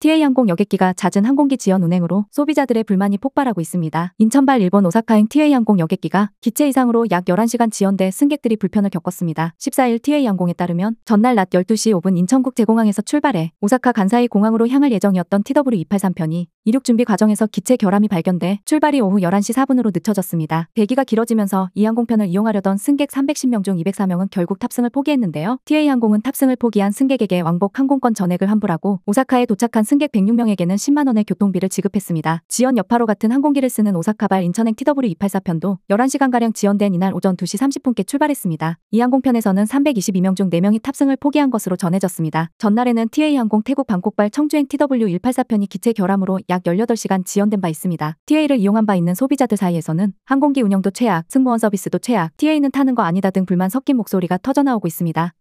TA항공 여객기가 잦은 항공기 지연 운행으로 소비자들의 불만이 폭발하고 있습니다. 인천발 일본 오사카행 TA항공 여객기가 기체 이상으로 약 11시간 지연돼 승객들이 불편을 겪었습니다. 14일 TA항공에 따르면 전날 낮 12시 5분 인천국 제공항에서 출발해 오사카 간사이 공항으로 향할 예정이었던 TW283편이 이륙 준비 과정에서 기체 결함이 발견돼 출발이 오후 11시 4분으로 늦춰졌습니다. 대기가 길어지면서 이 항공편을 이용하려던 승객 310명 중 204명은 결국 탑승을 포기했는데요. TA항공은 탑승을 포기한 승객에게 왕복 항공권 전액을 환불하고 오사카에 도착한 승객 106명에게는 10만 원의 교통비를 지급했습니다. 지연 여파로 같은 항공기를 쓰는 오사카발 인천행 TW284편도 11시간가량 지연된 이날 오전 2시 30분께 출발했습니다. 이 항공편에서는 322명 중 4명이 탑승을 포기한 것으로 전해졌습니다. 전날에는 TA항공 태국 방콕발 청주행 TW184편이 기체 결함으로 약 18시간 지연된 바 있습니다. TA를 이용한 바 있는 소비자들 사이에서는 항공기 운영도 최악, 승무원 서비스도 최악, TA는 타는 거 아니다 등 불만 섞인 목소리가 터져나오고 있습니다.